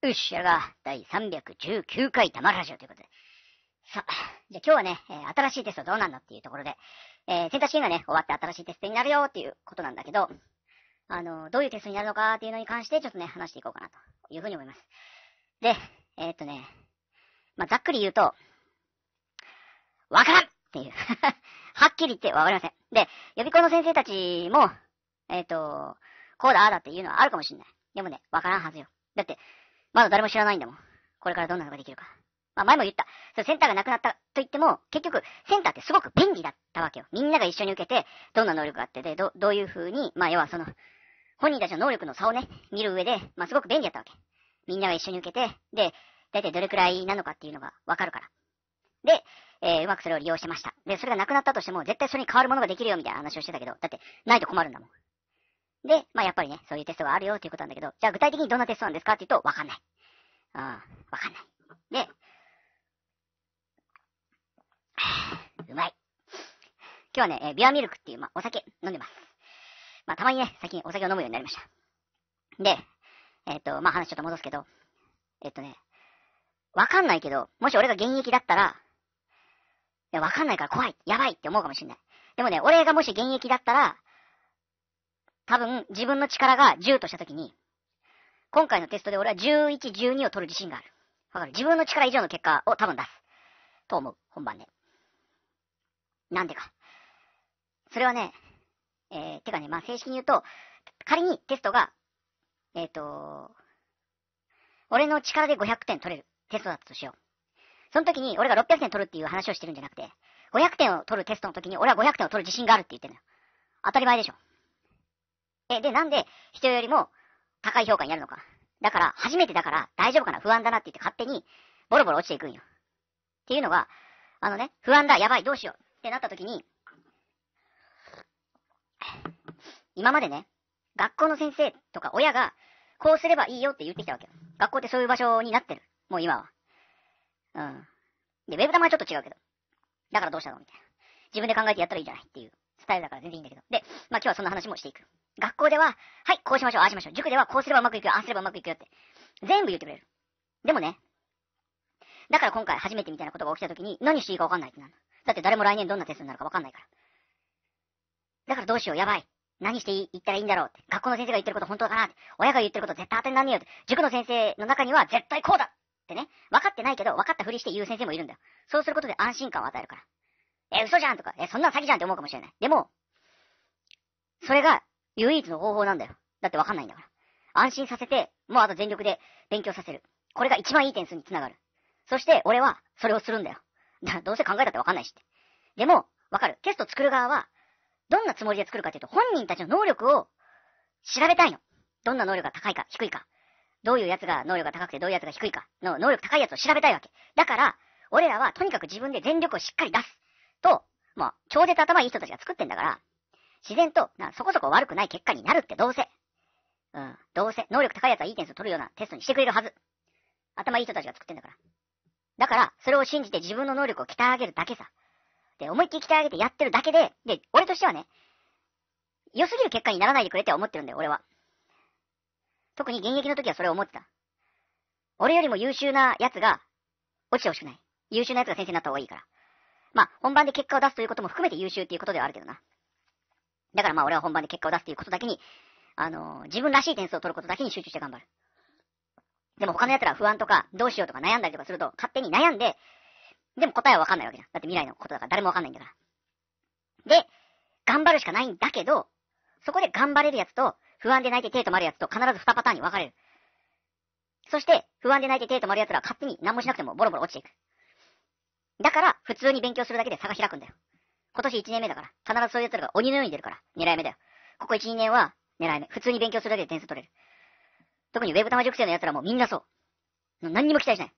うっしゃが第319回玉ラジオということで。さあ、じゃあ今日はね、えー、新しいテストどうなんだっていうところで、えー、センター試験がね、終わって新しいテストになるよっていうことなんだけど、あのどういうテストになるのかっていうのに関してちょっとね、話していこうかなというふうに思います。で、えー、っとね、まあ、ざっくり言うと、わからんっていう。はっきり言ってわかりません。で、予備校の先生たちも、えっ、と、こうだ、ああだっていうのはあるかもしんない。でもね、わからんはずよ。だって、まだ誰も知らないんだもん。これからどんなのができるか。まあ前も言った。そセンターがなくなったと言っても、結局、センターってすごく便利だったわけよ。みんなが一緒に受けて、どんな能力があって、で、ど、どういう風に、まあ要はその、本人たちの能力の差をね、見る上で、まあすごく便利だったわけ。みんなが一緒に受けて、で、大体どれくらいなのかっていうのがわかるから。で、えー、うまくそれを利用してました。で、それがなくなったとしても、絶対それに変わるものができるよみたいな話をしてたけど、だって、ないと困るんだもん。で、まあやっぱりね、そういうテストがあるよっていうことなんだけど、じゃあ具体的にどんなテストなんですかっていうと、わかんない。ああ、わかんない。で、うまい。今日はね、えビアミルクっていう、まあ、お酒飲んでます。まあ、たまにね、最近お酒を飲むようになりました。で、えっ、ー、と、まあ、話ちょっと戻すけど、えっ、ー、とね、わかんないけど、もし俺が現役だったら、いや、わかんないから怖い、やばいって思うかもしんない。でもね、俺がもし現役だったら、多分自分の力が10とした時に、今回のテストで俺は11、12を取る自信がある。わかる自分の力以上の結果を多分出す。と思う。本番で。なんでか。それはね、えー、てかね、まあ、正式に言うと、仮にテストが、えっ、ー、と、俺の力で500点取れるテストだったとしよう。その時に俺が600点取るっていう話をしてるんじゃなくて、500点を取るテストの時に俺は500点を取る自信があるって言ってんのよ。当たり前でしょ。え、で、なんで人よりも高い評価になるのか。だから、初めてだから大丈夫かな不安だなって言って勝手にボロボロ落ちていくんよ。っていうのが、あのね、不安だ、やばい、どうしようってなった時に、今までね、学校の先生とか親が、こうすればいいよって言ってきたわけよ。学校ってそういう場所になってる。もう今は。うん。で、ウェブ玉はちょっと違うけど。だからどうしたのみたいな。自分で考えてやったらいいじゃないっていう。タイルだから全然いいんだけど。で、まあ今日はそんな話もしていく。学校では、はい、こうしましょう、ああしましょう。塾ではこうすればうまくいくよ、ああすればうまくいくよって。全部言ってくれる。でもね、だから今回初めてみたいなことが起きた時に何していいかわかんないってなる。だって誰も来年どんなテストになるかわかんないから。だからどうしよう、やばい。何してい言ったらいいんだろうって。学校の先生が言ってること本当かなって。親が言ってること絶対当てになんねえよって。塾の先生の中には絶対こうだってね。分かってないけど、分かったふりして言う先生もいるんだよ。そうすることで安心感を与えるから。え、嘘じゃんとか、え、そんな詐欺じゃんって思うかもしれない。でも、それが唯一の方法なんだよ。だってわかんないんだから。安心させて、もうあと全力で勉強させる。これが一番いい点数につながる。そして、俺は、それをするんだよ。だどうせ考えたってわかんないしって。でも、わかる。テスト作る側は、どんなつもりで作るかっていうと、本人たちの能力を調べたいの。どんな能力が高いか、低いか。どういうやつが能力が高くて、どういうやつが低いかの能力高いやつを調べたいわけ。だから、俺らはとにかく自分で全力をしっかり出す。と、まあ、超絶頭いい人たちが作ってんだから、自然と、な、そこそこ悪くない結果になるってどうせ。うん、どうせ、能力高い奴はいい点数取るようなテストにしてくれるはず。頭いい人たちが作ってんだから。だから、それを信じて自分の能力を鍛え上げるだけさ。で、思いっきり鍛え上げてやってるだけで、で、俺としてはね、良すぎる結果にならないでくれって思ってるんだよ、俺は。特に現役の時はそれを思ってた。俺よりも優秀な奴が落ちてほしくない。優秀な奴が先生になった方がいいから。まあ、本番で結果を出すということも含めて優秀っていうことではあるけどな。だからまあ、俺は本番で結果を出すということだけに、あのー、自分らしい点数を取ることだけに集中して頑張る。でも他の奴ら不安とか、どうしようとか悩んだりとかすると、勝手に悩んで、でも答えはわかんないわけじゃん。だって未来のことだから誰もわかんないんだから。で、頑張るしかないんだけど、そこで頑張れるやつと、不安で泣いて手止まるやつと必ず2パターンに分かれる。そして、不安で泣いて手止まる奴らは勝手に何もしなくてもボロボロ落ちていく。だから、普通に勉強するだけで差が開くんだよ。今年1年目だから、必ずそういう奴らが鬼のように出るから、狙い目だよ。ここ1、2年は狙い目。普通に勉強するだけで点数取れる。特にウェブ玉熟成の奴らもみんなそう。何にも期待しない。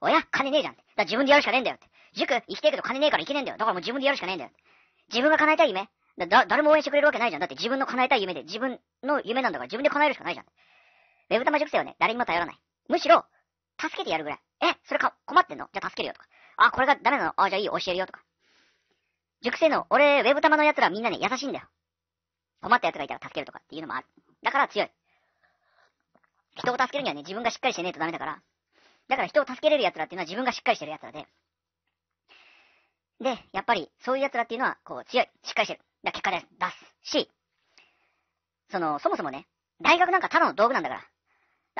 親、金ねえじゃん。だ自分でやるしかねえんだよって。塾、生きてるけど金ねえからいけねえんだよ。だからもう自分でやるしかねえんだよ。自分が叶えたい夢だ、だ、誰も応援してくれるわけないじゃん。だって自分の叶えたい夢で、自分の夢なんだから自分で叶えるしかないじゃん。ウェブ玉熟成はね、誰にも頼らない。むしろ、助けてやるぐらい。え、それか、困ってんのじゃあ助けるよとか。あ、これがダメなのあ、じゃあいい教えるよ、とか。熟成の、俺、ウェブ玉の奴らみんなね、優しいんだよ。困った奴がいたら助けるとかっていうのもある。だから強い。人を助けるにはね、自分がしっかりしてねえとダメだから。だから人を助けれる奴らっていうのは自分がしっかりしてる奴らで。で、やっぱり、そういう奴らっていうのは、こう、強い。しっかりしてる。だから結果で出す。し、その、そもそもね、大学なんかただの道具なんだから。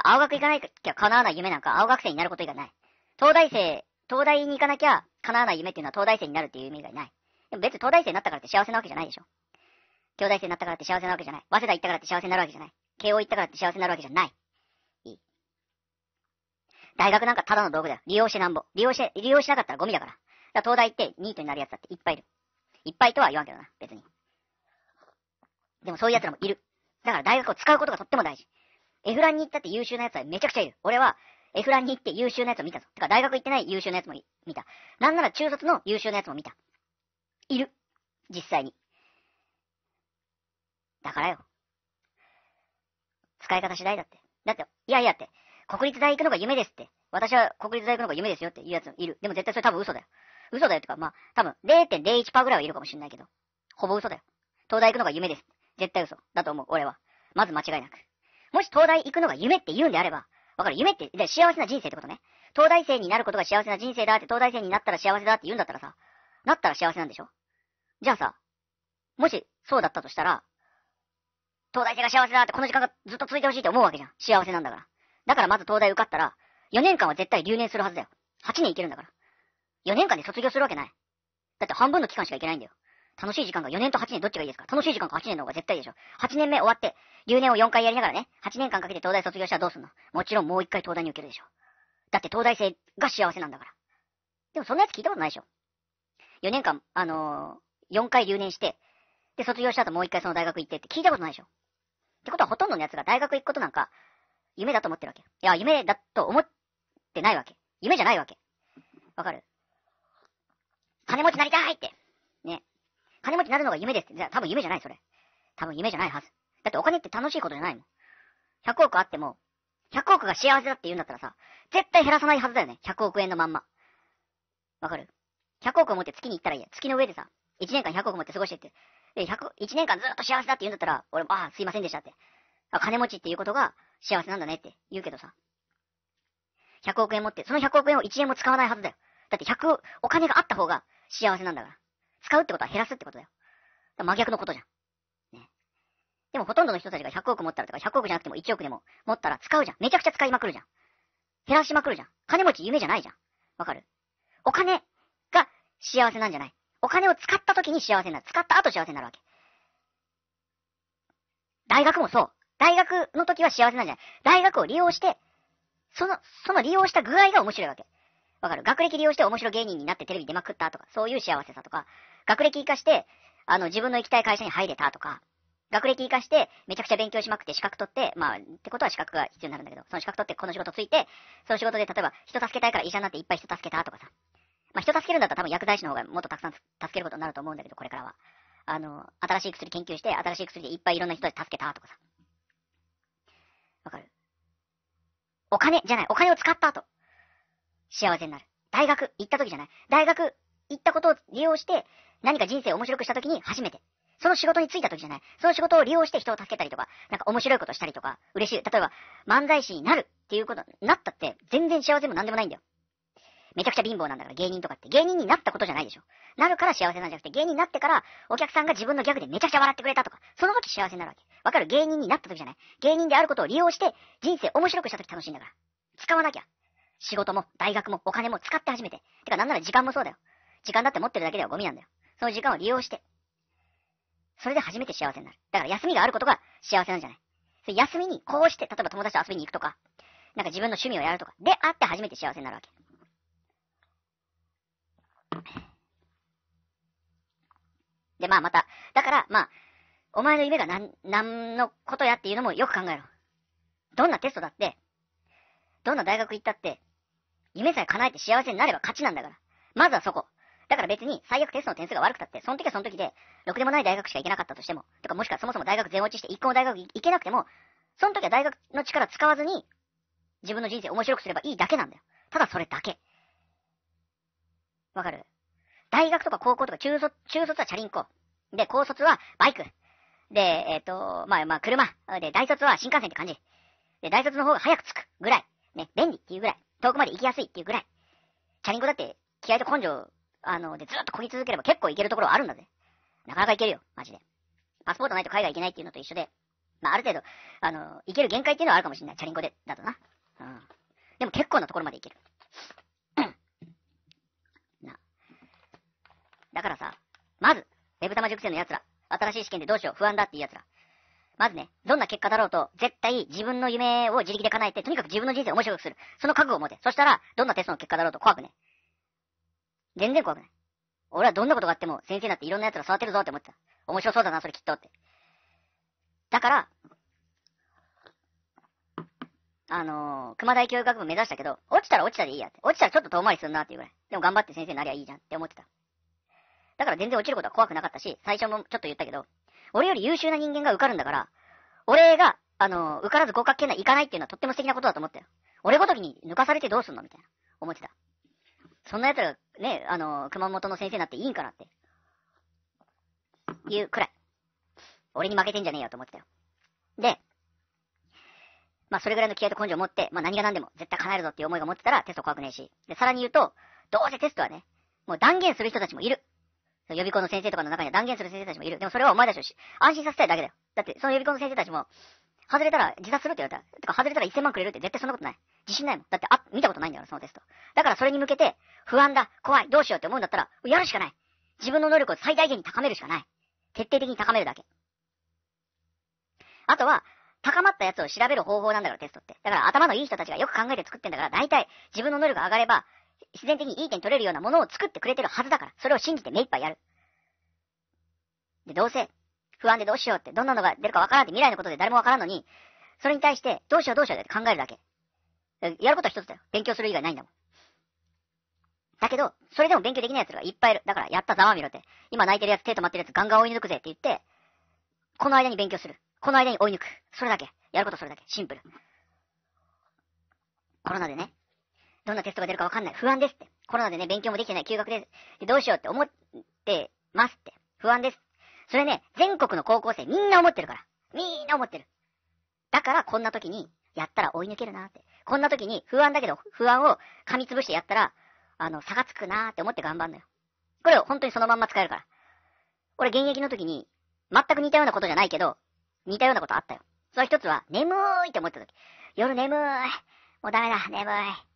青学行かなきゃ叶わない夢なんか、青学生になること以外ない。東大生東大に行かなきゃ叶わない夢っていうのは東大生になるっていう意味がない。でも別に東大生になったからって幸せなわけじゃないでしょ。京大生になったからって幸せなわけじゃない。早稲田行ったからって幸せになるわけじゃない。慶応行ったからって幸せになるわけじゃない。いい。大学なんかただの道具だよ。利用してなんぼ。利用して、利用しなかったらゴミだから。だから東大行ってニートになるやつだっていっぱいいる。いっぱいとは言わんけどな、別に。でもそういう奴らもいる。だから大学を使うことがとっても大事。エフランに行ったって優秀な奴はめちゃくちゃいる。俺はエフランに行って優秀なやつを見たぞ。てか、大学行ってない優秀なやつも見た。なんなら中卒の優秀なやつも見た。いる。実際に。だからよ。使い方次第だって。だって、いやいやって、国立大行くのが夢ですって。私は国立大行くのが夢ですよって言うやつもいる。でも絶対それ多分嘘だよ。嘘だよってか、まあ、多分0.01%ぐらいはいるかもしんないけど、ほぼ嘘だよ。東大行くのが夢です。絶対嘘。だと思う、俺は。まず間違いなく。もし東大行くのが夢って言うんであれば、わかる夢って、で幸せな人生ってことね。東大生になることが幸せな人生だって、東大生になったら幸せだって言うんだったらさ、なったら幸せなんでしょじゃあさ、もしそうだったとしたら、東大生が幸せだってこの時間がずっと続いてほしいって思うわけじゃん。幸せなんだから。だからまず東大受かったら、4年間は絶対留年するはずだよ。8年いけるんだから。4年間で卒業するわけない。だって半分の期間しかいけないんだよ。楽しい時間が4年と8年どっちがいいですか楽しい時間か8年の方が絶対でしょ。8年目終わって、留年を4回やりながらね、8年間かけて東大卒業したらどうすんのもちろんもう1回東大に受けるでしょ。だって東大生が幸せなんだから。でもそんなやつ聞いたことないでしょ。4年間、あのー、4回留年して、で、卒業した後もう1回その大学行ってって聞いたことないでしょ。ってことはほとんどのやつが大学行くことなんか、夢だと思ってるわけ。いや、夢だと思ってないわけ。夢じゃないわけ。わかる金持ちなりたいって。金持ちになるのが夢ですって。じゃあ多分夢じゃない、それ。多分夢じゃないはず。だってお金って楽しいことじゃないもん。100億あっても、100億が幸せだって言うんだったらさ、絶対減らさないはずだよね。100億円のまんま。わかる ?100 億を持って月に行ったらいいや。月の上でさ、1年間100億持って過ごしてって。で、100、1年間ずっと幸せだって言うんだったら、俺ああ、すいませんでしたって。あ、金持ちっていうことが幸せなんだねって言うけどさ。100億円持って、その100億円を1円も使わないはずだよ。だって100、お金があった方が幸せなんだから。使うってことは減らすってことだよ。だ真逆のことじゃん。ね。でもほとんどの人たちが100億持ったらとか、100億じゃなくても1億でも持ったら使うじゃん。めちゃくちゃ使いまくるじゃん。減らしまくるじゃん。金持ち夢じゃないじゃん。わかるお金が幸せなんじゃない。お金を使った時に幸せになる。使った後幸せになるわけ。大学もそう。大学の時は幸せなんじゃない。大学を利用して、その、その利用した具合が面白いわけ。わかる学歴利用して面白芸人になってテレビ出まくったとか、そういう幸せさとか、学歴活かして、あの、自分の行きたい会社に入れたとか、学歴活かして、めちゃくちゃ勉強しまくって資格取って、まあ、ってことは資格が必要になるんだけど、その資格取ってこの仕事ついて、その仕事で例えば人助けたいから医者になっていっぱい人助けたとかさ。まあ、人助けるんだったら多分薬剤師の方がもっとたくさん助けることになると思うんだけど、これからは。あの、新しい薬研究して、新しい薬でいっぱいいろんな人で助けたとかさ。わかるお金じゃない、お金を使ったと。幸せになる。大学行った時じゃない。大学行ったことを利用して、何か人生を面白くした時に初めて。その仕事に就いた時じゃない。その仕事を利用して人を助けたりとか、なんか面白いことしたりとか、嬉しい。例えば、漫才師になるっていうことになったって、全然幸せも何でもないんだよ。めちゃくちゃ貧乏なんだから芸人とかって。芸人になったことじゃないでしょ。なるから幸せなんじゃなくて、芸人になってから、お客さんが自分のギャグでめちゃくちゃ笑ってくれたとか、その時幸せになるわけ。わかる芸人になった時じゃない。芸人であることを利用して、人生面白くした時楽しいんだから。使わなきゃ。仕事も、大学も、お金も使って初めて。てか、なんなら時間もそうだよ。時間だって持ってるだけではゴミなんだよ。その時間を利用して。それで初めて幸せになる。だから休みがあることが幸せなんじゃない。それ休みにこうして、例えば友達と遊びに行くとか、なんか自分の趣味をやるとか、であって初めて幸せになるわけ。で、まあまた、だから、まあ、お前の夢が何、何のことやっていうのもよく考えろ。どんなテストだって、どんな大学行ったって、夢さえ叶えて幸せになれば勝ちなんだから。まずはそこ。だから別に最悪テストの点数が悪くたって、その時はその時で、ろくでもない大学しか行けなかったとしても、とかもしくはそもそも大学全落ちして一個も大学行けなくても、その時は大学の力使わずに、自分の人生面白くすればいいだけなんだよ。ただそれだけ。わかる大学とか高校とか中卒、中卒はチャリンコ。で、高卒はバイク。で、えっ、ー、と、まあまあ車。で、大卒は新幹線って感じ。で、大卒の方が早く着くぐらい。ね、便利っていうぐらい。遠くまで行きやすいっていうぐらい。チャリンコだって、気合と根性、あの、でずっとこぎ続ければ結構行けるところはあるんだぜ。なかなか行けるよ、マジで。パスポートないと海外行けないっていうのと一緒で、まあ、ある程度、あの、行ける限界っていうのはあるかもしれない。チャリンコで、だとな。うん。でも結構なところまで行ける。な。だからさ、まず、ベブたま熟成の奴ら、新しい試験でどうしよう、不安だっていう奴ら。まずね、どんな結果だろうと、絶対自分の夢を自力で叶えて、とにかく自分の人生を面白くする。その覚悟を持て。そしたら、どんなテストの結果だろうと怖くね。全然怖くない。俺はどんなことがあっても、先生になっていろんな奴ら育てるぞって思ってた。面白そうだな、それきっとって。だから、あのー、熊大教育学部目指したけど、落ちたら落ちたでいいやって。落ちたらちょっと遠回りするなっていうぐらい。でも頑張って先生になりゃいいじゃんって思ってた。だから全然落ちることは怖くなかったし、最初もちょっと言ったけど、俺より優秀な人間が受かるんだから、俺が、あの、受からず合格圏内行かないっていうのはとっても素敵なことだと思ったよ。俺ごときに抜かされてどうすんのみたいな、思ってた。そんな奴ら、ね、あの、熊本の先生になっていいんかなって。言うくらい。俺に負けてんじゃねえよと思ってたよ。で、まあ、それぐらいの気合と根性を持って、まあ、何が何でも絶対叶えるぞっていう思いが持ってたらテスト怖くねえし。で、さらに言うと、どうせテストはね、もう断言する人たちもいる。予備校の先生とかの中には断言する先生たちもいる。でもそれはお前たちを安心させたいだけだよ。だって、その予備校の先生たちも、外れたら自殺するって言われたら、てか外れたら1000万くれるって絶対そんなことない。自信ないもん。だって、あ、見たことないんだから、そのテスト。だからそれに向けて、不安だ、怖い、どうしようって思うんだったら、やるしかない。自分の能力を最大限に高めるしかない。徹底的に高めるだけ。あとは、高まったやつを調べる方法なんだから、テストって。だから頭のいい人たちがよく考えて作ってんだから、大体自分の能力が上がれば、必然的にいい点取れるようなものを作ってくれてるはずだから、それを信じて目いっぱいやる。で、どうせ、不安でどうしようって、どんなのが出るかわからんって未来のことで誰もわからんのに、それに対して、どうしようどうしようって考えるだけ。やることは一つだよ。勉強する以外ないんだもん。だけど、それでも勉強できない奴がいっぱいいる。だから、やったざまみろって。今泣いてる奴、手止まってる奴、ガンガン追い抜くぜって言って、この間に勉強する。この間に追い抜く。それだけ。やることそれだけ。シンプル。コロナでね、どんなテストが出るかわかんない。不安ですって。コロナでね、勉強もできてない。休学です。で、どうしようって思ってますって。不安です。それね、全国の高校生みんな思ってるから。みんな思ってる。だからこんな時にやったら追い抜けるなって。こんな時に不安だけど、不安を噛みつぶしてやったら、あの、差がつくなーって思って頑張んのよ。これを本当にそのまんま使えるから。俺現役の時に、全く似たようなことじゃないけど、似たようなことあったよ。その一つは、眠ーいって思った時。夜眠ーい。もうダメだ、眠い。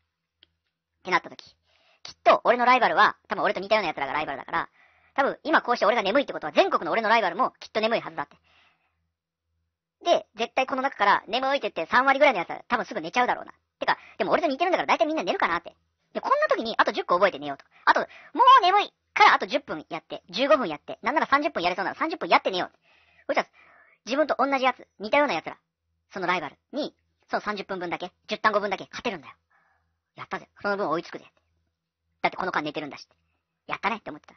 ってなった時、きっと俺のライバルは、多分俺と似たような奴らがライバルだから、多分今こうして俺が眠いってことは全国の俺のライバルもきっと眠いはずだって。で、絶対この中から眠いって言って3割ぐらいの奴ら多分すぐ寝ちゃうだろうな。てか、でも俺と似てるんだから大体みんな寝るかなって。で、こんな時にあと10個覚えて寝ようと。あと、もう眠いからあと10分やって、15分やって、なんなら30分やれそうなら30分やって寝ようって。そしたら、自分と同じやつ、似たような奴ら、そのライバルに、その30分分だけ、10単語分だけ勝てるんだよ。やったぜ。その分追いつくぜ。だってこの間寝てるんだし。やったねって思ってた。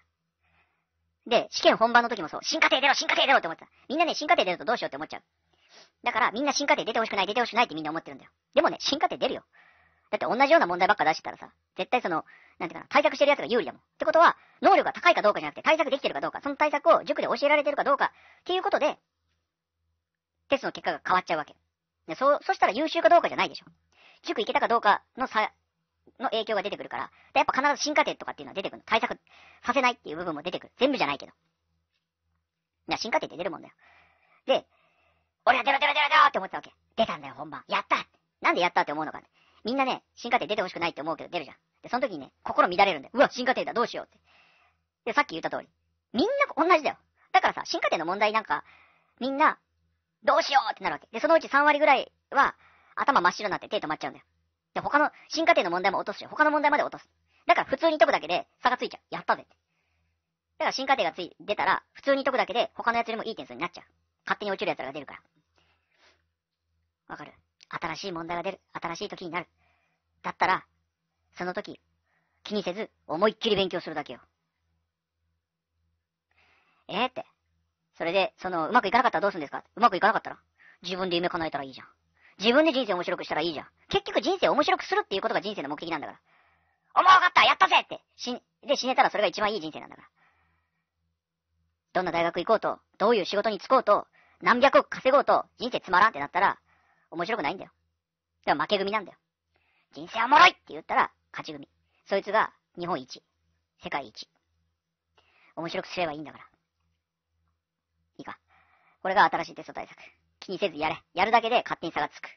で、試験本番の時もそう。進化程出ろ進化程出ろって思ってた。みんなね、進化程出るとどうしようって思っちゃう。だからみんな進化程出てほしくない、出てほしくないってみんな思ってるんだよ。でもね、進化程出るよ。だって同じような問題ばっか出してたらさ、絶対その、なんていうかな、対策してるやつが有利だもん。ってことは、能力が高いかどうかじゃなくて、対策できてるかどうか、その対策を塾で教えられてるかどうか、っていうことで、テストの結果が変わっちゃうわけ。で、そう、そしたら優秀かどうかじゃないでしょ。塾行けたかどうかの差の影響が出てくるから、やっぱ必ず進化点とかっていうのは出てくる対策させないっていう部分も出てくる。全部じゃないけど。いや、進化点って出るもんだよ。で、俺は出ろ出ろ出ろ出ろって思ってたわけ。出たんだよ、本番。やったなんでやったって思うのかみんなね、進化点出てほしくないって思うけど出るじゃん。で、その時にね、心乱れるんだよ。うわ、進化点だ、どうしようって。で、さっき言った通り。みんな同じだよ。だからさ、進化点の問題なんか、みんな、どうしようってなるわけ。で、そのうち3割ぐらいは、頭真っ白になって手止まっちゃうんだよ。で、他の進化点の問題も落とすし、他の問題まで落とす。だから普通に解くだけで差がついちゃう。やったぜって。だから進化点がつい、出たら、普通に解くだけで他のやつよりもいい点数になっちゃう。勝手に落ちるやつらが出るから。わかる新しい問題が出る。新しい時になる。だったら、その時、気にせず、思いっきり勉強するだけよ。えー、って。それで、その、うまくいかなかったらどうするんですかうまくいかなかったら自分で夢叶えたらいいじゃん。自分で人生面白くしたらいいじゃん。結局人生面白くするっていうことが人生の目的なんだから。おもろかったやったぜって死、で死ねたらそれが一番いい人生なんだから。どんな大学行こうと、どういう仕事に就こうと、何百億稼ごうと、人生つまらんってなったら、面白くないんだよ。だから負け組なんだよ。人生おもろいって言ったら、勝ち組。そいつが、日本一。世界一。面白くすればいいんだから。いいか。これが新しいテスト対策。気にせずやれ。やるだけで勝手に差がつく。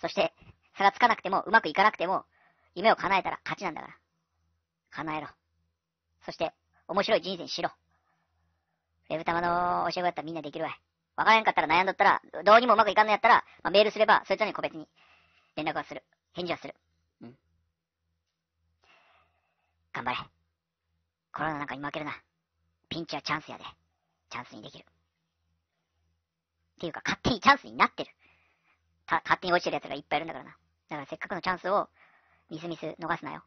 そして、差がつかなくても、うまくいかなくても、夢を叶えたら勝ちなんだから。叶えろ。そして、面白い人生にしろ。ウェブ玉の教え子だったらみんなできるわい。わからへんかったら悩んどったら、どうにもうまくいかんのやったら、まあ、メールすれば、そいつらに個別に連絡はする。返事はする。うん。頑張れ。コロナなんかに負けるな。ピンチはチャンスやで。チャンスにできる。っていうか勝手にチャンスになってる。た、勝手に落ちてる奴がいっぱいいるんだからな。だからせっかくのチャンスを、みすみす逃すなよ。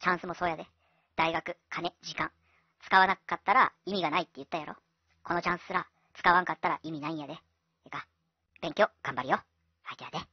チャンスもそうやで。大学、金、時間。使わなかったら意味がないって言ったやろ。このチャンスすら使わんかったら意味ないんやで。てか、勉強頑張るよ。はい、じゃあね。